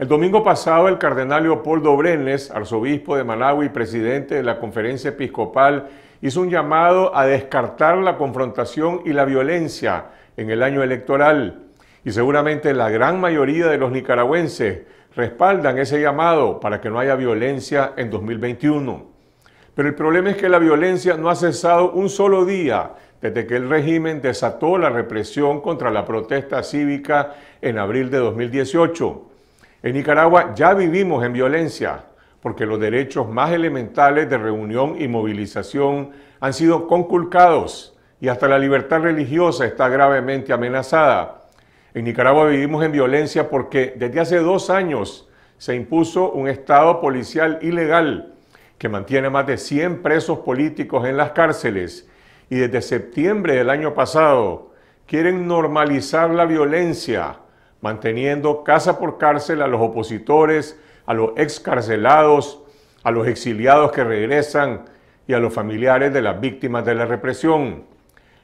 El domingo pasado, el cardenal Leopoldo Brenes, arzobispo de Managua y presidente de la conferencia episcopal, hizo un llamado a descartar la confrontación y la violencia en el año electoral. Y seguramente la gran mayoría de los nicaragüenses respaldan ese llamado para que no haya violencia en 2021. Pero el problema es que la violencia no ha cesado un solo día desde que el régimen desató la represión contra la protesta cívica en abril de 2018. En Nicaragua ya vivimos en violencia porque los derechos más elementales de reunión y movilización han sido conculcados y hasta la libertad religiosa está gravemente amenazada. En Nicaragua vivimos en violencia porque desde hace dos años se impuso un estado policial ilegal que mantiene más de 100 presos políticos en las cárceles y desde septiembre del año pasado quieren normalizar la violencia manteniendo casa por cárcel a los opositores, a los excarcelados, a los exiliados que regresan y a los familiares de las víctimas de la represión.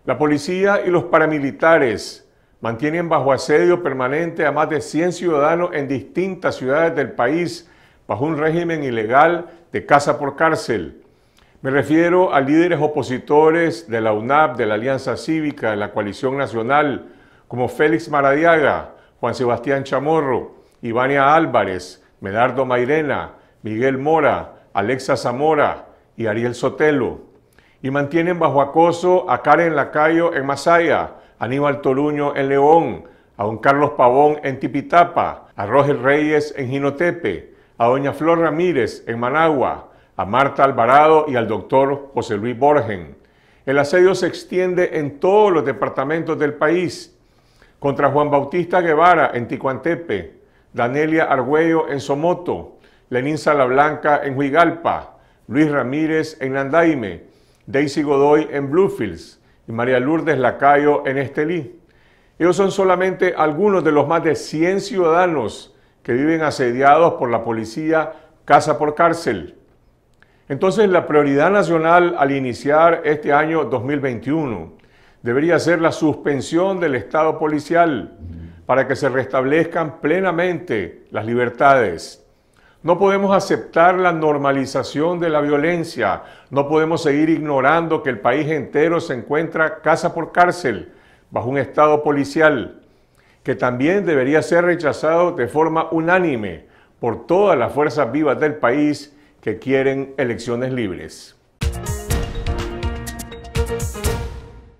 La policía y los paramilitares mantienen bajo asedio permanente a más de 100 ciudadanos en distintas ciudades del país bajo un régimen ilegal de casa por cárcel. Me refiero a líderes opositores de la UNAP, de la Alianza Cívica, de la Coalición Nacional, como Félix Maradiaga, Juan Sebastián Chamorro, Ivania Álvarez, Medardo Mairena, Miguel Mora, Alexa Zamora y Ariel Sotelo. Y mantienen bajo acoso a Karen Lacayo en Masaya, Aníbal Toluño en León, a don Carlos Pavón en Tipitapa, a Roger Reyes en Jinotepe, a doña Flor Ramírez en Managua, a Marta Alvarado y al doctor José Luis Borgen. El asedio se extiende en todos los departamentos del país contra Juan Bautista Guevara en Ticuantepe, Danelia Argüello en Somoto, Lenín Salablanca en Huigalpa, Luis Ramírez en Nandaime, Daisy Godoy en Bluefields y María Lourdes Lacayo en Estelí. Ellos son solamente algunos de los más de 100 ciudadanos que viven asediados por la policía casa por cárcel. Entonces, la prioridad nacional al iniciar este año 2021 debería ser la suspensión del Estado policial para que se restablezcan plenamente las libertades. No podemos aceptar la normalización de la violencia, no podemos seguir ignorando que el país entero se encuentra casa por cárcel bajo un Estado policial, que también debería ser rechazado de forma unánime por todas las fuerzas vivas del país que quieren elecciones libres.